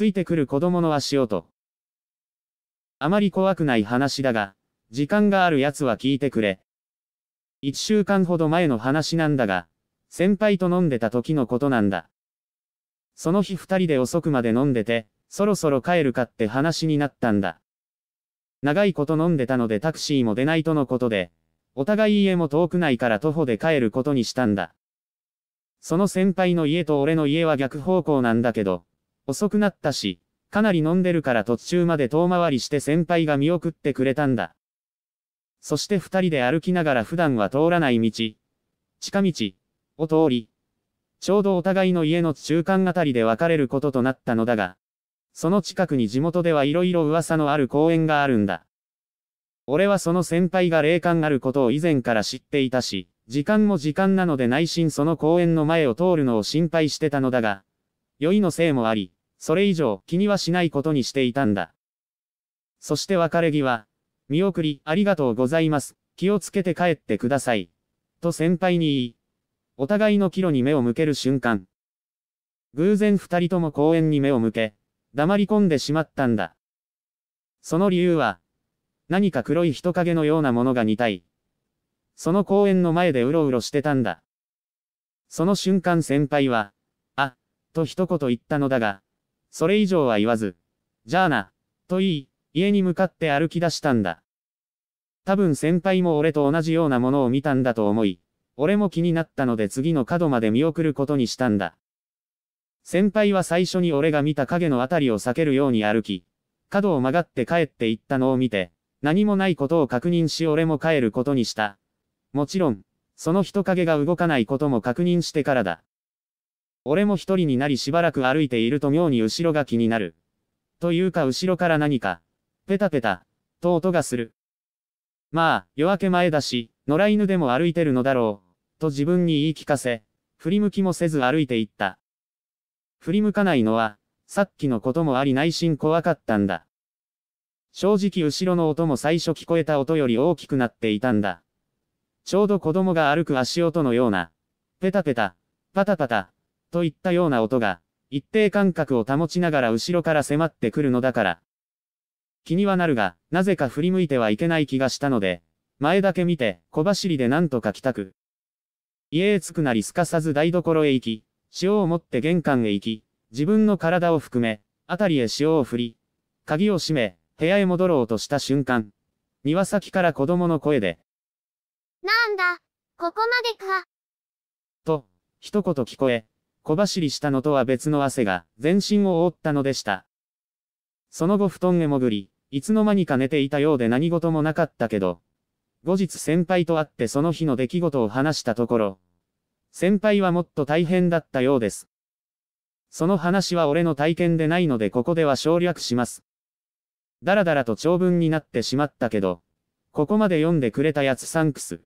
ついてくる子供の足音。あまり怖くない話だが、時間がある奴は聞いてくれ。一週間ほど前の話なんだが、先輩と飲んでた時のことなんだ。その日二人で遅くまで飲んでて、そろそろ帰るかって話になったんだ。長いこと飲んでたのでタクシーも出ないとのことで、お互い家も遠くないから徒歩で帰ることにしたんだ。その先輩の家と俺の家は逆方向なんだけど、遅くなったし、かなり飲んでるから途中まで遠回りして先輩が見送ってくれたんだ。そして二人で歩きながら普段は通らない道、近道、を通り、ちょうどお互いの家の中間あたりで別れることとなったのだが、その近くに地元では色々噂のある公園があるんだ。俺はその先輩が霊感あることを以前から知っていたし、時間も時間なので内心その公園の前を通るのを心配してたのだが、酔いのせいもあり、それ以上気にはしないことにしていたんだ。そして別れ際、見送りありがとうございます。気をつけて帰ってください。と先輩に言い、お互いの帰路に目を向ける瞬間。偶然二人とも公園に目を向け、黙り込んでしまったんだ。その理由は、何か黒い人影のようなものが似たい。その公園の前でうろうろしてたんだ。その瞬間先輩は、あ、と一言言ったのだが、それ以上は言わず、じゃあな、と言い、家に向かって歩き出したんだ。多分先輩も俺と同じようなものを見たんだと思い、俺も気になったので次の角まで見送ることにしたんだ。先輩は最初に俺が見た影のあたりを避けるように歩き、角を曲がって帰って行ったのを見て、何もないことを確認し俺も帰ることにした。もちろん、その人影が動かないことも確認してからだ。俺も一人になりしばらく歩いていると妙に後ろが気になる。というか後ろから何か、ペタペタ、と音がする。まあ、夜明け前だし、野良犬でも歩いてるのだろう、と自分に言い聞かせ、振り向きもせず歩いていった。振り向かないのは、さっきのこともあり内心怖かったんだ。正直後ろの音も最初聞こえた音より大きくなっていたんだ。ちょうど子供が歩く足音のような、ペタペタ、パタパタ、といったような音が、一定間隔を保ちながら後ろから迫ってくるのだから。気にはなるが、なぜか振り向いてはいけない気がしたので、前だけ見て、小走りでなんとか帰宅。家へ着くなりすかさず台所へ行き、塩を持って玄関へ行き、自分の体を含め、あたりへ塩を振り、鍵を閉め、部屋へ戻ろうとした瞬間、庭先から子供の声で、なんだ、ここまでか。と、一言聞こえ、小走りしたのとは別の汗が、全身を覆ったのでした。その後布団へ潜り、いつの間にか寝ていたようで何事もなかったけど、後日先輩と会ってその日の出来事を話したところ、先輩はもっと大変だったようです。その話は俺の体験でないのでここでは省略します。だらだらと長文になってしまったけど、ここまで読んでくれたやつサンクス。